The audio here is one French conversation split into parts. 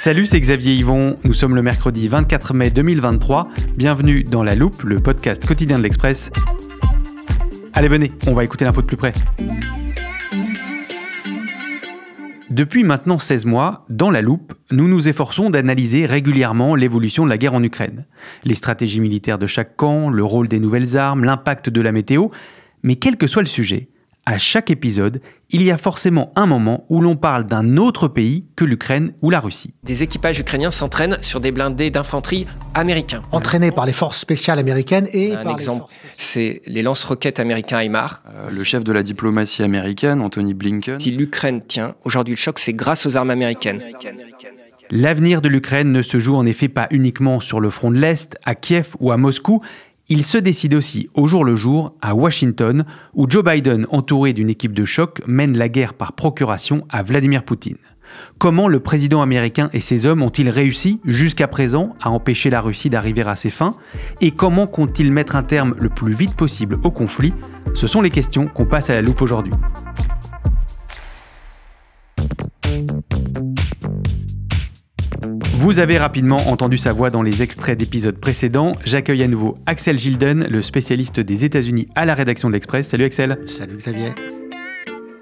Salut, c'est Xavier Yvon. Nous sommes le mercredi 24 mai 2023. Bienvenue dans La Loupe, le podcast quotidien de l'Express. Allez, venez, on va écouter l'info de plus près. Depuis maintenant 16 mois, dans la loupe, nous nous efforçons d'analyser régulièrement l'évolution de la guerre en Ukraine. Les stratégies militaires de chaque camp, le rôle des nouvelles armes, l'impact de la météo, mais quel que soit le sujet, à chaque épisode, il y a forcément un moment où l'on parle d'un autre pays que l'Ukraine ou la Russie. Des équipages ukrainiens s'entraînent sur des blindés d'infanterie américains. Entraînés par les forces spéciales américaines et... par exemple, c'est les lance-roquettes américains Aymar. Euh, le chef de la diplomatie américaine, Anthony Blinken. Si l'Ukraine tient, aujourd'hui le choc, c'est grâce aux armes américaines. L'avenir de l'Ukraine ne se joue en effet pas uniquement sur le front de l'Est, à Kiev ou à Moscou, il se décide aussi au jour le jour à Washington, où Joe Biden, entouré d'une équipe de choc, mène la guerre par procuration à Vladimir Poutine. Comment le président américain et ses hommes ont-ils réussi jusqu'à présent à empêcher la Russie d'arriver à ses fins Et comment comptent-ils mettre un terme le plus vite possible au conflit Ce sont les questions qu'on passe à la loupe aujourd'hui. Vous avez rapidement entendu sa voix dans les extraits d'épisodes précédents. J'accueille à nouveau Axel Gilden, le spécialiste des États-Unis à la rédaction de l'Express. Salut Axel. Salut Xavier.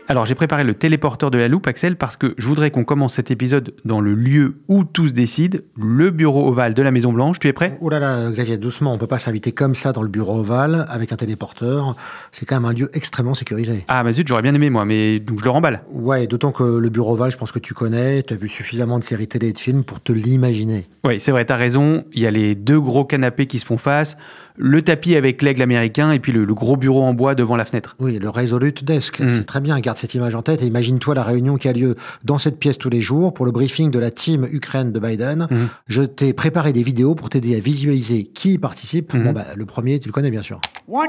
Alors j'ai préparé le téléporteur de la loupe, Axel, parce que je voudrais qu'on commence cet épisode dans le lieu où tout se décide, le bureau ovale de la Maison Blanche. Tu es prêt Oh là là, Xavier, doucement, on peut pas s'inviter comme ça dans le bureau ovale avec un téléporteur. C'est quand même un lieu extrêmement sécurisé. Ah mais zut, j'aurais bien aimé moi, mais donc je le remballe. Ouais, d'autant que le bureau ovale, je pense que tu connais, tu as vu suffisamment de séries télé et de films pour te l'imaginer. Oui, c'est vrai, tu as raison. Il y a les deux gros canapés qui se font face, le tapis avec l'aigle américain et puis le, gros bureau en bois devant la fenêtre. Oui, le Resolute Desk, hmm. c'est très bien cette image en tête et imagine-toi la réunion qui a lieu dans cette pièce tous les jours pour le briefing de la team Ukraine de Biden. Mhm. Je t'ai préparé des vidéos pour t'aider à visualiser qui participe. Mhm. Bah, le premier, tu le connais bien sûr. One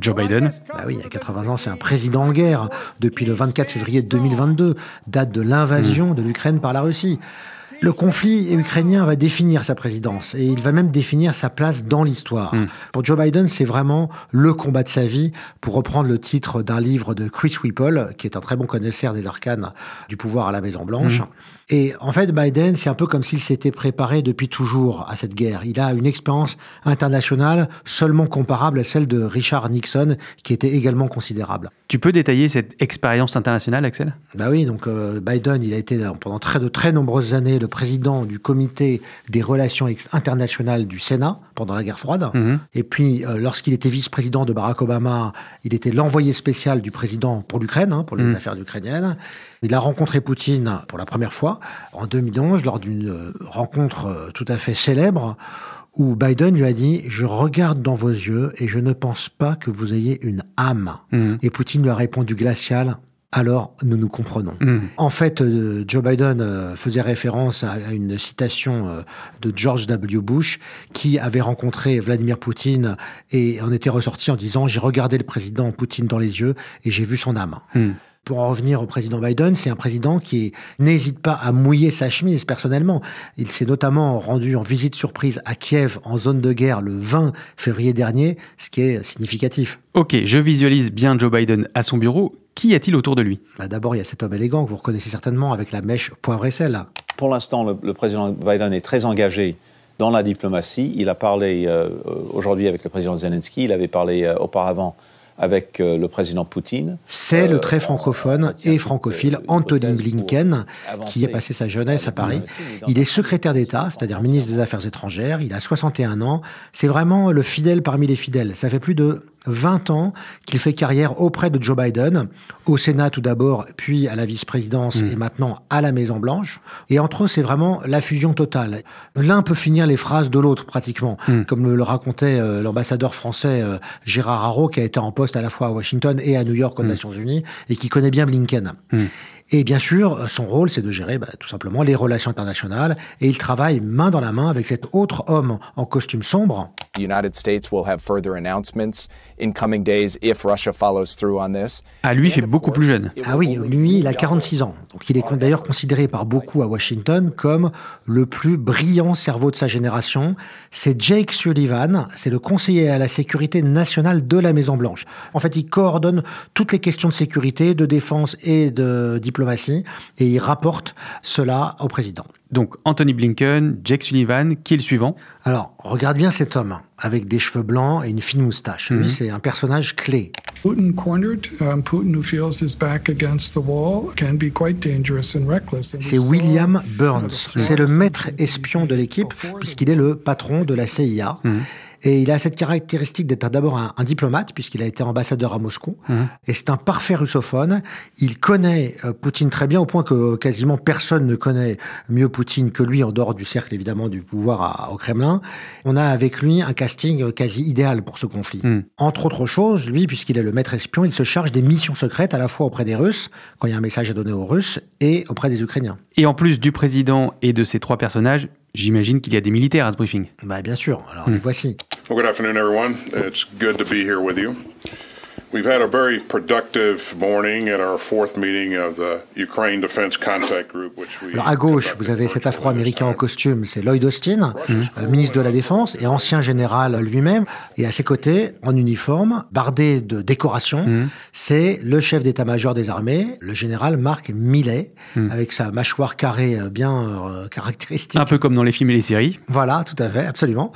Joe Biden. Bah oui, a 80 ans, c'est un président en guerre depuis le 24 février 2022, date de l'invasion de l'Ukraine par la Russie. Le conflit ukrainien va définir sa présidence et il va même définir sa place dans l'histoire. Hmm. Pour Joe Biden, c'est vraiment le combat de sa vie, pour reprendre le titre d'un livre de Chris Whipple, qui est un très bon connaisseur des arcanes du pouvoir à la Maison-Blanche. Hmm. Et en fait, Biden, c'est un peu comme s'il s'était préparé depuis toujours à cette guerre. Il a une expérience internationale seulement comparable à celle de Richard Nixon, qui était également considérable. Tu peux détailler cette expérience internationale, Axel Bah oui, donc euh, Biden, il a été euh, pendant de très nombreuses années président du comité des relations internationales du Sénat pendant la guerre froide. Mhm. Et puis, euh, lorsqu'il était vice-président de Barack Obama, il était l'envoyé spécial du président pour l'Ukraine, hein, pour les mhm. affaires ukrainiennes. Il a rencontré Poutine pour la première fois en 2011 lors d'une euh, rencontre euh, tout à fait célèbre où Biden lui a dit Je regarde dans vos yeux et je ne pense pas que vous ayez une âme. Mhm. Et Poutine lui a répondu glacial alors nous nous comprenons. Hmm. En fait, euh, Joe Biden euh, faisait référence à une citation euh, de George W. Bush qui avait rencontré Vladimir Poutine et en était ressorti en disant J'ai regardé le président Poutine dans les yeux et j'ai vu son âme. Hmm pour en revenir au président Biden, c'est un président qui n'hésite pas à mouiller sa chemise personnellement. Il s'est notamment rendu en visite surprise à Kiev en zone de guerre le 20 février dernier, ce qui est significatif. Ok, je visualise bien Joe Biden à son bureau. Qui a-t-il autour de lui bah, D'abord, il y a cet homme élégant que vous reconnaissez certainement avec la mèche poivre et sel. Pour l'instant, le, président Biden est très engagé dans la diplomatie. Il a parlé euh, aujourd'hui avec le président Zelensky, il avait parlé euh, auparavant avec euh, le président Poutine. C'est le euh, très francophone et francophile euh, Antonin Blinken qui a passé sa jeunesse à Paris. Il est secrétaire d'État, c'est-à-dire ministre des Affaires étrangères. Il a 61 ans. C'est vraiment le fidèle parmi les fidèles. Ça fait plus de 20 ans qu'il fait carrière auprès de Joe Biden, au Sénat tout d'abord, puis à la vice-présidence mm. et maintenant à la Maison-Blanche. Et entre eux, c'est vraiment la fusion totale. L'un peut finir les phrases de l'autre pratiquement, mm. comme le, racontait euh, l'ambassadeur français euh, Gérard Haro, qui a été en poste à la fois à Washington et à New York aux mm. Nations Unies, et qui connaît bien Blinken. Et bien sûr, son rôle, c'est de gérer bah, tout simplement les relations internationales, et il travaille main dans la main avec cet autre homme en costume sombre, United States Ah, lui, il est beaucoup plus jeune. Ah oui, lui, il a 46 ans. Donc, il est d'ailleurs considéré par beaucoup à Washington comme le plus brillant cerveau de sa génération. C'est Jake Sullivan, c'est le conseiller à la sécurité nationale de la Maison-Blanche. En fait, il coordonne toutes les questions de sécurité, de défense et de diplomatie, et il rapporte cela au président. Donc Anthony Blinken, Jake Sullivan, qui est le suivant Alors, regarde bien cet homme avec des cheveux blancs et une fine moustache. Mhm. c'est un personnage clé. C'est William Burns. C'est le maître espion de l'équipe puisqu'il est le patron de la CIA. Mhm. Et il a cette caractéristique d'être d'abord un, diplomate, puisqu'il a été ambassadeur à Moscou. Hein. Et c'est un parfait russophone. Il connaît euh, Poutine très bien, au point que quasiment personne ne connaît mieux Poutine que lui, en dehors du cercle, évidemment, du pouvoir au Kremlin. On a avec lui un casting quasi idéal pour ce conflit. Hmm. Entre autres choses, lui, puisqu'il est le maître espion, il se charge des missions secrètes à la fois auprès des Russes, quand il y a un message à donner aux Russes, et auprès des Ukrainiens. Et en plus du président et de ces trois personnages, J'imagine qu'il y a des militaires à ce briefing. Bah, bien sûr, alors hmm. les voici. Well, good afternoon, everyone. It's good to be here with you. We've had a very productive morning our fourth meeting of the Ukraine Contact Group, Alors à gauche, vous avez cet Afro-américain en costume, c'est Lloyd Austin, euh, ministre de la Défense et ancien général lui-même, et à ses côtés, en uniforme, bardé de décorations, mm. c'est le chef d'état-major des armées, le général Mark Millet, mm. avec sa mâchoire carrée euh, bien euh, caractéristique. Un peu comme dans les films et les séries. Voilà, tout à fait, absolument.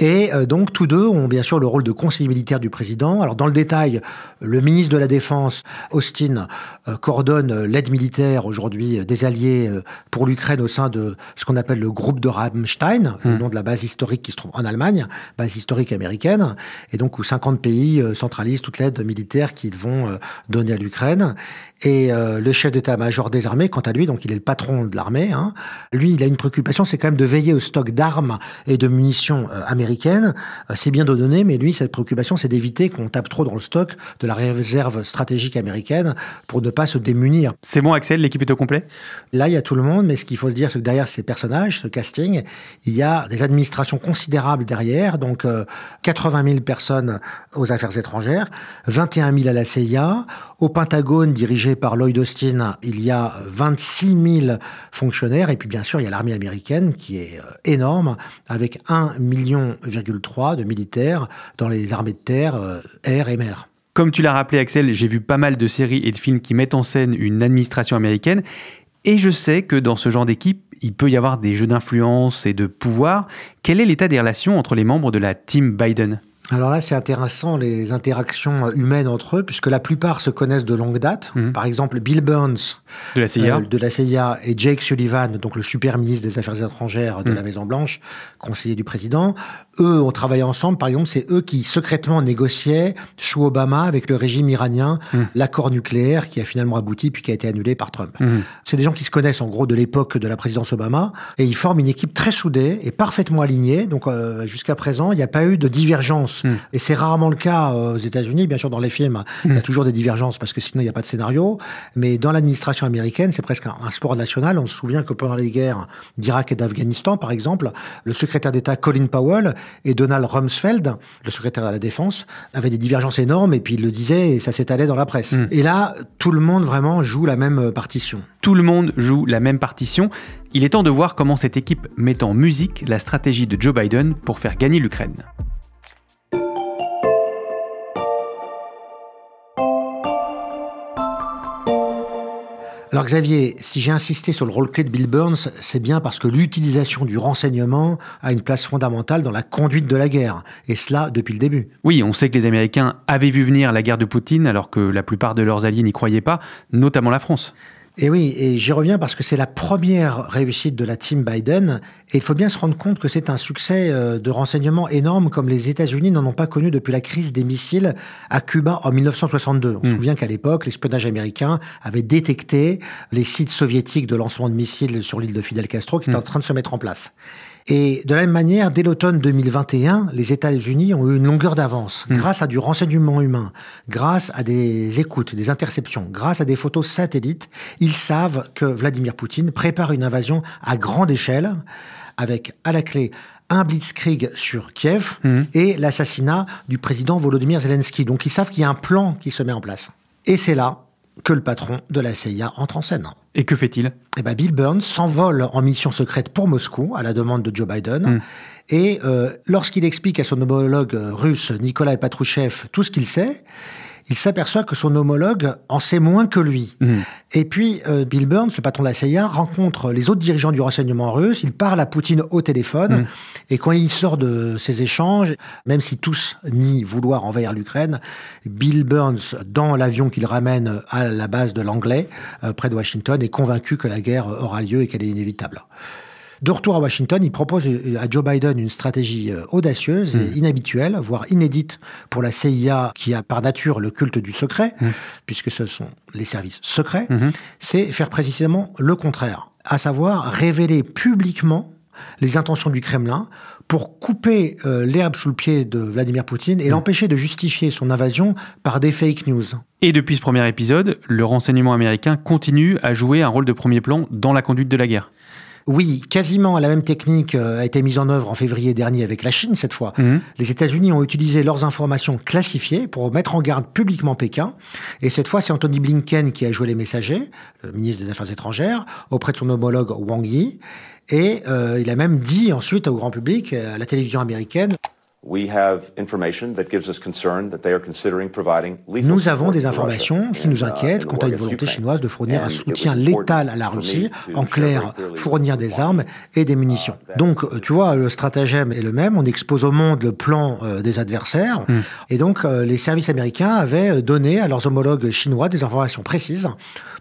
Et donc tous deux ont bien sûr le rôle de conseiller militaire du président. Alors dans le détail, le ministre de la Défense, Austin, euh, coordonne euh, l'aide militaire aujourd'hui euh, des Alliés pour l'Ukraine au sein de ce qu'on appelle le groupe de Rammstein, hmm. le nom de la base historique qui se trouve en Allemagne, base historique américaine, et donc où 50 pays centralisent toute l'aide militaire qu'ils vont donner à l'Ukraine. Et le chef d'état-major des armées, quant à lui, donc il est le patron de l'armée, hein, lui, il a une préoccupation, c'est quand même de veiller au stock d'armes et de munitions américaines. c'est bien de donner, mais lui, cette préoccupation, c'est d'éviter qu'on tape trop dans le stock de la réserve stratégique américaine pour ne pas se démunir. C'est bon, Axel, l'équipe est au complet Là, il y a tout le monde, mais ce qu'il faut se dire, c'est que derrière ces personnages, ce casting, il y a des administrations considérables derrière, donc 80 euh, 000 personnes aux affaires étrangères, 21 000 à la CIA, au Pentagone, dirigé par Lloyd Austin, il y a 26 000 fonctionnaires, et puis bien sûr, il y a l'armée américaine qui est euh, énorme, avec 1,3 million de militaires dans les armées de terre, euh, air et mer. Comme tu l'as rappelé Axel, j'ai vu pas mal de séries et de films qui mettent en scène une administration américaine, et je sais que dans ce genre d'équipe, il peut y avoir des jeux d'influence et de pouvoir. Quel est l'état des relations entre les membres de la team Biden alors là, c'est intéressant les interactions humaines entre eux, puisque la plupart se connaissent de longue date. Mhm. Par exemple, Bill Burns de la, CIA. Euh, et Jake Sullivan, donc le super ministre des Affaires étrangères de mhm. la Maison Blanche, conseiller du président, eux ont travaillé ensemble. Par exemple, c'est eux qui secrètement négociaient sous Obama avec le régime iranien mhm. l'accord nucléaire qui a finalement abouti puis qui a été annulé par Trump. C'est des gens qui se connaissent en gros de l'époque de la présidence Obama et ils forment une équipe très soudée et parfaitement alignée. Donc euh, jusqu'à présent, il n'y a pas eu de divergence Hmm. Et c'est rarement le cas euh, aux États-Unis. Bien sûr, dans les films, il y a hmm. toujours des divergences parce que sinon, il n'y a pas de scénario. Mais dans l'administration américaine, c'est presque un, sport national. On se souvient que pendant les guerres d'Irak et d'Afghanistan, par exemple, le secrétaire d'État Colin Powell et Donald Rumsfeld, le secrétaire de la Défense, avaient des divergences énormes et puis ils le disaient et ça s'étalait dans la presse. Hmm. Et là, tout le monde vraiment joue la même euh, partition. Tout le monde joue la même partition. Il est temps de voir comment cette équipe met en musique la stratégie de Joe Biden pour faire gagner l'Ukraine. Alors Xavier, si j'ai insisté sur le rôle clé de Bill Burns, c'est bien parce que l'utilisation du renseignement a une place fondamentale dans la conduite de la guerre, et cela depuis le début. Oui, on sait que les Américains avaient vu venir la guerre de Poutine alors que la plupart de leurs alliés n'y croyaient pas, notamment la France. Et oui, et j'y reviens parce que c'est la première réussite de la team Biden. Et il faut bien se rendre compte que c'est un succès euh, de renseignement énorme comme les États-Unis n'en ont pas connu depuis la crise des missiles à Cuba en 1962. On se hmm. souvient qu'à l'époque, l'espionnage américain avait détecté les sites soviétiques de lancement de missiles sur l'île de Fidel Castro qui étaient hmm. en train de se mettre en place. Et de la même manière, dès l'automne 2021, les États-Unis ont eu une longueur d'avance hmm. grâce à du renseignement humain, grâce à des écoutes, des interceptions, grâce à des photos satellites ils savent que Vladimir Poutine prépare une invasion à grande échelle, avec à la clé un blitzkrieg sur Kiev mhm. et l'assassinat du président Volodymyr Zelensky. Donc ils savent qu'il y a un plan qui se met en place. Et c'est là que le patron de la CIA entre en scène. Et que fait-il et eh ben Bill Burns s'envole en mission secrète pour Moscou à la demande de Joe Biden. Mhm. Et euh, lorsqu'il explique à son homologue euh, russe Nikolai Patrouchev tout ce qu'il sait, il s'aperçoit que son homologue en sait moins que lui. Mhm. Et puis, euh, Bill Burns, le patron de la CIA, rencontre les autres dirigeants du renseignement russe, il parle à Poutine au téléphone, mhm. et quand il sort de ces échanges, même si tous nient vouloir envahir l'Ukraine, Bill Burns, dans l'avion qu'il ramène à la base de l'Anglais, euh, près de Washington, est convaincu que la guerre aura lieu et qu'elle est inévitable. De retour à Washington, il propose à Joe Biden une stratégie euh, audacieuse et hmm. inhabituelle, voire inédite pour la CIA, qui a par nature le culte du secret, hmm. puisque ce sont les services secrets, hmm. c'est faire précisément le contraire, à savoir révéler publiquement les intentions du Kremlin pour couper euh, l'herbe sous le pied de Vladimir Poutine et l'empêcher de justifier son invasion par des fake news. Et depuis ce premier épisode, le renseignement américain continue à jouer un rôle de premier plan dans la conduite de la guerre. Oui, quasiment la même technique euh, a été mise en œuvre en février dernier avec la Chine cette fois. Mhm. Les États-Unis ont utilisé leurs informations classifiées pour mettre en garde publiquement Pékin. Et cette fois, c'est Anthony Blinken qui a joué les messagers, le ministre des Affaires étrangères, auprès de son homologue Wang Yi. Et euh, il a même dit ensuite au grand public, euh, à la télévision américaine, nous avons des informations qui nous uh, inquiètent quant à une volonté chinoise de fournir un soutien létal à la Russie, en clair, fournir des armes et des uh, munitions. Donc, tu vois, le stratagème est le même, on expose au monde le plan euh, des adversaires, hmm. et donc euh, les services américains avaient donné à leurs homologues chinois des informations précises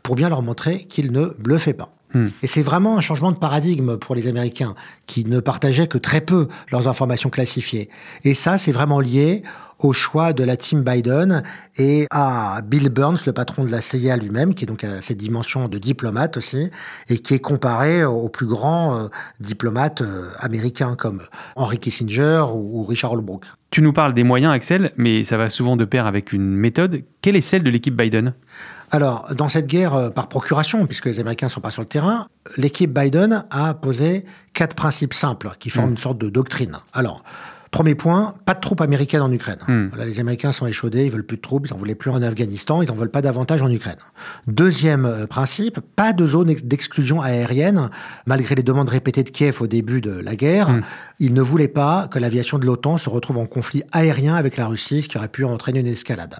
pour bien leur montrer qu'ils ne bluffaient pas. Hmm. Et c'est vraiment un changement de paradigme pour les Américains, qui ne partageaient que très peu leurs informations classifiées. Et ça, c'est vraiment lié au choix de la team Biden et à Bill Burns, le patron de la CIA lui-même, qui est donc à cette dimension de diplomate aussi, et qui est comparé aux plus grands euh, diplomates euh, américains comme Henry Kissinger ou Richard Holbrooke. Tu nous parles des moyens, Axel, mais ça va souvent de pair avec une méthode. Quelle est celle de l'équipe Biden alors, dans cette guerre euh, par procuration, puisque les Américains ne sont pas sur le terrain, l'équipe Biden a posé quatre principes simples qui forment hmm. une sorte de doctrine. Alors, Premier point, pas de troupes américaines en Ukraine. Hmm. les Américains sont échaudés, ils veulent plus de troupes, ils n'en voulaient plus en Afghanistan, ils n'en veulent pas davantage en Ukraine. Deuxième euh, principe, pas de zone d'exclusion aérienne. Malgré les demandes répétées de Kiev au début de la guerre, hmm. ils ne voulaient pas que l'aviation de l'OTAN se retrouve en conflit aérien avec la Russie, ce qui aurait pu entraîner une escalade.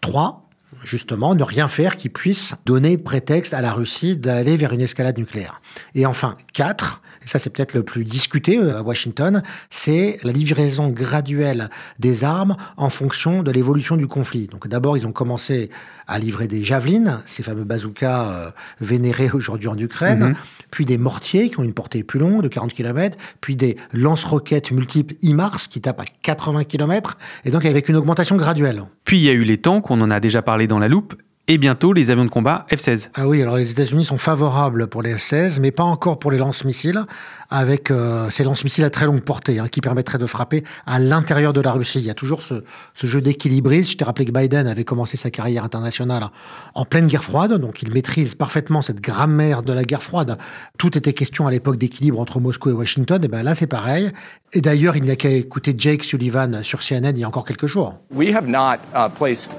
Trois, justement, ne rien faire qui puisse donner prétexte à la Russie d'aller vers une escalade nucléaire. Et enfin, quatre, et ça c'est peut-être le plus discuté euh, à Washington, c'est la livraison graduelle des armes en fonction de l'évolution du conflit. Donc d'abord, ils ont commencé à livrer des javelines, ces fameux bazookas euh, vénérés aujourd'hui en Ukraine, mhm. puis des mortiers qui ont une portée plus longue, de 40 km, puis des lance-roquettes multiples IMARS qui tapent à 80 km, et donc avec une augmentation graduelle. Puis il y a eu les tanks, on en a déjà parlé dans la loupe et bientôt les avions de combat F-16. Ah oui, alors les États-Unis sont favorables pour les F-16, mais pas encore pour les lance-missiles, avec euh, ces lance-missiles à très longue portée, hein, qui permettraient de frapper à l'intérieur de la Russie. Il y a toujours ce, jeu d'équilibriste. Je t'ai rappelé que Biden avait commencé sa carrière internationale en pleine guerre froide, donc il maîtrise parfaitement cette grammaire de la guerre froide. Tout était question à l'époque d'équilibre entre Moscou et Washington, et bien là c'est pareil. Et d'ailleurs, il n'y a qu'à écouter Jake Sullivan sur CNN il y a encore quelques jours. We have not euh,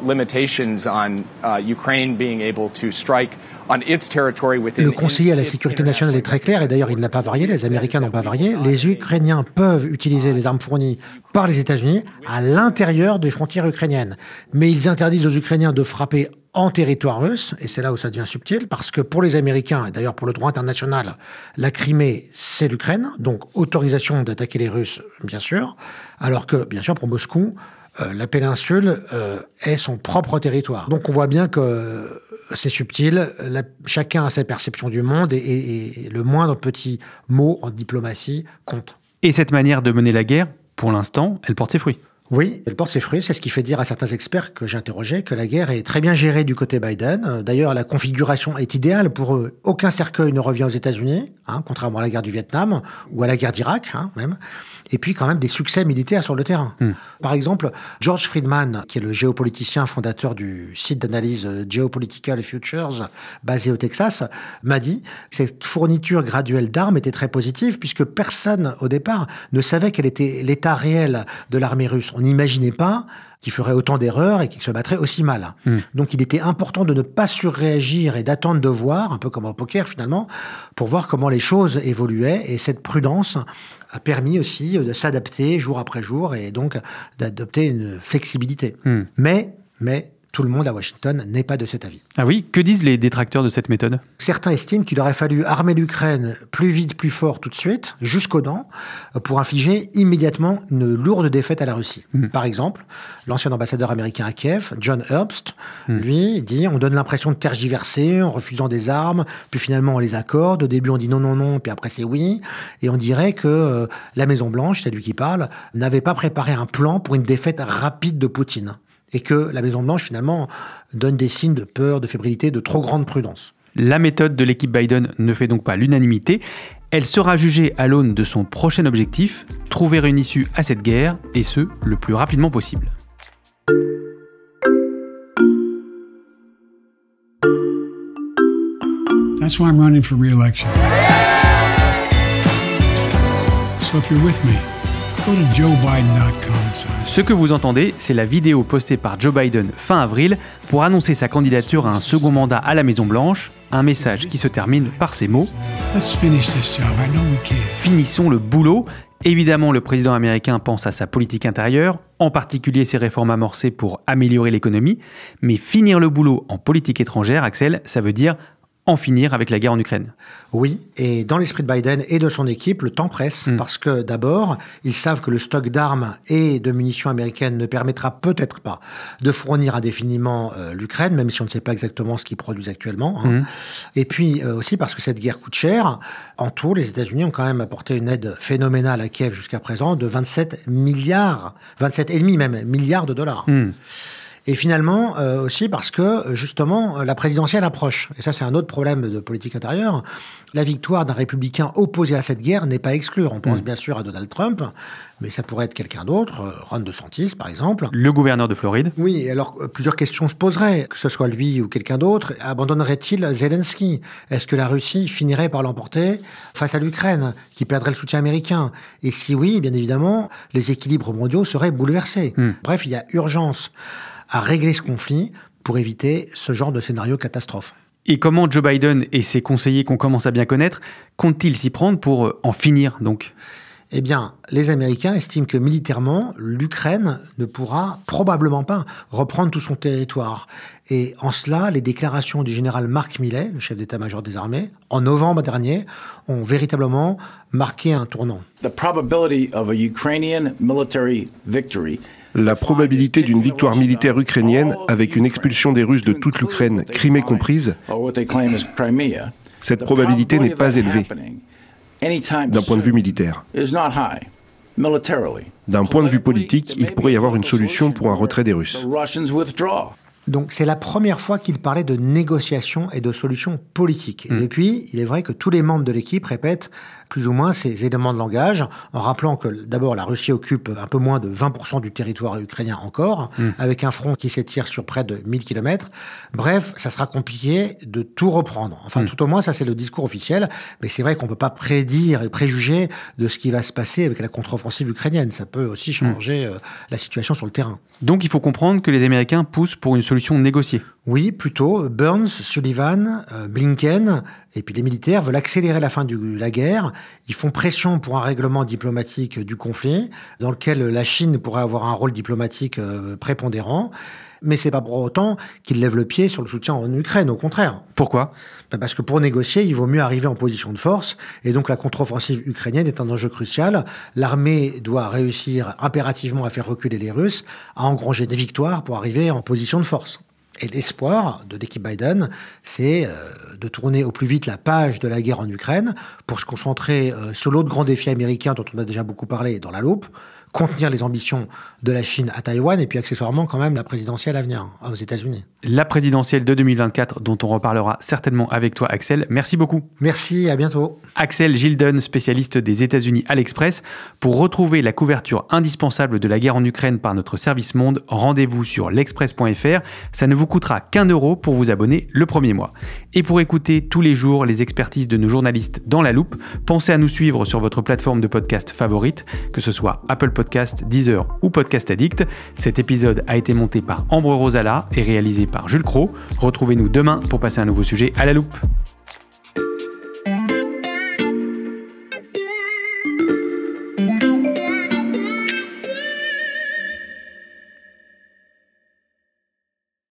limitations on euh, le conseiller à la sécurité nationale est très clair, et d'ailleurs il n'a pas varié, les Américains n'ont pas varié. Les Ukrainiens peuvent utiliser les armes fournies par les États-Unis à l'intérieur des frontières ukrainiennes. Mais ils interdisent aux Ukrainiens de frapper en territoire russe, et c'est là où ça devient subtil, parce que pour les Américains, et d'ailleurs pour le droit international, la Crimée, c'est l'Ukraine, donc autorisation d'attaquer les Russes, bien sûr, alors que, bien sûr, pour Moscou, euh, la péninsule euh, est son propre territoire. Donc on voit bien que euh, c'est subtil, chacun a sa perception du monde et le moindre petit mot en diplomatie compte. Et cette manière de mener la guerre, pour l'instant, elle porte ses fruits. Oui, elle porte ses fruits. C'est ce qui fait dire à certains experts que j'interrogeais que la guerre est très bien gérée du côté Biden. D'ailleurs, la configuration est idéale pour eux. Aucun cercueil ne revient aux États-Unis, hein, contrairement à la guerre du Vietnam ou à la guerre d'Irak, hein, même. Et puis, quand même, des succès militaires sur le terrain. Hmm. Par exemple, George Friedman, qui est le géopoliticien fondateur du site d'analyse Geopolitical Futures, basé au Texas, m'a dit que cette fourniture graduelle d'armes était très positive puisque personne, au départ, ne savait quel était l'état réel de l'armée russe n'imaginait pas qu'il ferait autant d'erreurs et qu'il se battrait aussi mal. Hmm. Donc il était important de ne pas surréagir et d'attendre de voir, un peu comme au poker finalement, pour voir comment les choses évoluaient. Et cette prudence a permis aussi de s'adapter jour après jour et donc d'adopter une flexibilité. Hmm. Mais, mais, tout le monde à Washington n'est pas de cet avis. Ah oui, que disent les détracteurs de cette méthode Certains estiment qu'il aurait fallu armer l'Ukraine plus vite, plus fort, tout de suite, jusqu'aux dents, euh, pour infliger immédiatement une lourde défaite à la Russie. Hmm. Par exemple, l'ancien ambassadeur américain à Kiev, John Herbst, hmm. lui dit on donne l'impression de tergiverser en refusant des armes, puis finalement on les accorde. Au début on dit non, non, non, puis après c'est oui, et on dirait que euh, la Maison Blanche, c'est lui qui parle, n'avait pas préparé un plan pour une défaite rapide de Poutine et que la Maison-Blanche, finalement, donne des signes de peur, de fébrilité, de trop grande prudence. La méthode de l'équipe Biden ne fait donc pas l'unanimité. Elle sera jugée à l'aune de son prochain objectif, trouver une issue à cette guerre, et ce, le plus rapidement possible. That's why I'm running for re-election. So if you're with me, ce que vous entendez, c'est la vidéo postée par Joe Biden fin avril pour annoncer sa candidature à un second mandat à la Maison-Blanche, un message qui se termine par ces mots Finissons le boulot. Évidemment, le président américain pense à sa politique intérieure, en particulier ses réformes amorcées pour améliorer l'économie, mais finir le boulot en politique étrangère, Axel, ça veut dire en finir avec la guerre en Ukraine. Oui, et dans l'esprit de Biden et de son équipe, le temps presse, mm. parce que d'abord, ils savent que le stock d'armes et de munitions américaines ne permettra peut-être pas de fournir indéfiniment euh, l'Ukraine, même si on ne sait pas exactement ce qu'ils produisent actuellement. Hein. Mm. Et puis euh, aussi parce que cette guerre coûte cher. En tout, les États-Unis ont quand même apporté une aide phénoménale à Kiev jusqu'à présent de 27 milliards, demi même, milliards de dollars. Mm. Et finalement, euh, aussi parce que, justement, la présidentielle approche. Et ça, c'est un autre problème de politique intérieure. La victoire d'un républicain opposé à cette guerre n'est pas exclue. On pense mm. bien sûr à Donald Trump, mais ça pourrait être quelqu'un d'autre, euh, Ron DeSantis, par exemple. Le gouverneur de Floride. Oui, alors euh, plusieurs questions se poseraient, que ce soit lui ou quelqu'un d'autre. Abandonnerait-il Zelensky Est-ce que la Russie finirait par l'emporter face à l'Ukraine, qui perdrait le soutien américain Et si oui, bien évidemment, les équilibres mondiaux seraient bouleversés. Mm. Bref, il y a urgence à régler ce conflit pour éviter ce genre de scénario catastrophe. Et comment Joe Biden et ses conseillers qu'on commence à bien connaître comptent-ils s'y prendre pour euh, en finir donc eh bien, les Américains estiment que militairement, l'Ukraine ne pourra probablement pas reprendre tout son territoire. Et en cela, les déclarations du général Mark Millet, le chef d'état-major des armées, en novembre dernier, ont véritablement marqué un tournant. The probability of a Ukrainian military victory la probabilité d'une victoire militaire ukrainienne avec une expulsion des Russes de toute l'Ukraine, Crimée comprise, cette probabilité n'est pas élevée d'un point de vue militaire. D'un point de vue politique, il pourrait y avoir une solution pour un retrait des Russes. Donc c'est la première fois qu'il parlait de négociations et de solutions politiques. Et hmm. depuis, il est vrai que tous les membres de l'équipe répètent plus ou moins ces éléments de langage, en rappelant que d'abord la Russie occupe un peu moins de 20% du territoire ukrainien encore, hmm. avec un front qui s'étire sur près de 1000 km. Bref, ça sera compliqué de tout reprendre. Enfin, hmm. tout au moins, ça c'est le discours officiel, mais c'est vrai qu'on ne peut pas prédire et préjuger de ce qui va se passer avec la contre-offensive ukrainienne. Ça peut aussi hmm. changer euh, la situation sur le terrain. Donc il faut comprendre que les Américains poussent pour une solution négociée. Oui, plutôt. Burns, Sullivan, euh, Blinken et puis les militaires veulent accélérer la fin de la guerre. Ils font pression pour un règlement diplomatique euh, du conflit, dans lequel euh, la Chine pourrait avoir un rôle diplomatique prépondérant. Mais c'est pas pour autant qu'ils lèvent le pied sur le soutien en Ukraine, au contraire. Pourquoi bah, Parce que pour négocier, il vaut mieux arriver en position de force. Et donc la contre-offensive ukrainienne est un enjeu crucial. L'armée doit réussir impérativement à faire reculer les Russes, à engranger des victoires pour arriver en position de force. Et l'espoir de l'équipe Biden, c'est euh, de tourner au plus vite la page de la guerre en Ukraine pour se concentrer euh, sur l'autre grand défi américain dont on a déjà beaucoup parlé dans la loupe, contenir les ambitions de la Chine à Taïwan et puis accessoirement quand même la présidentielle à venir hein, aux États-Unis. La présidentielle de 2024 dont on reparlera certainement avec toi Axel. Merci beaucoup. Merci, à bientôt. Axel Gilden, spécialiste des États-Unis à l'Express. Pour retrouver la couverture indispensable de la guerre en Ukraine par notre service Monde, rendez-vous sur l'express.fr. Ça ne vous coûtera qu'un euro pour vous abonner le premier mois. Et pour écouter tous les jours les expertises de nos journalistes dans la loupe, pensez à nous suivre sur votre plateforme de podcast favorite, que ce soit Apple Podcast podcast Deezer ou Podcast Addict. Cet épisode a été monté par Ambre Rosala et réalisé par Jules Cro. Retrouvez-nous demain pour passer un nouveau sujet à la loupe.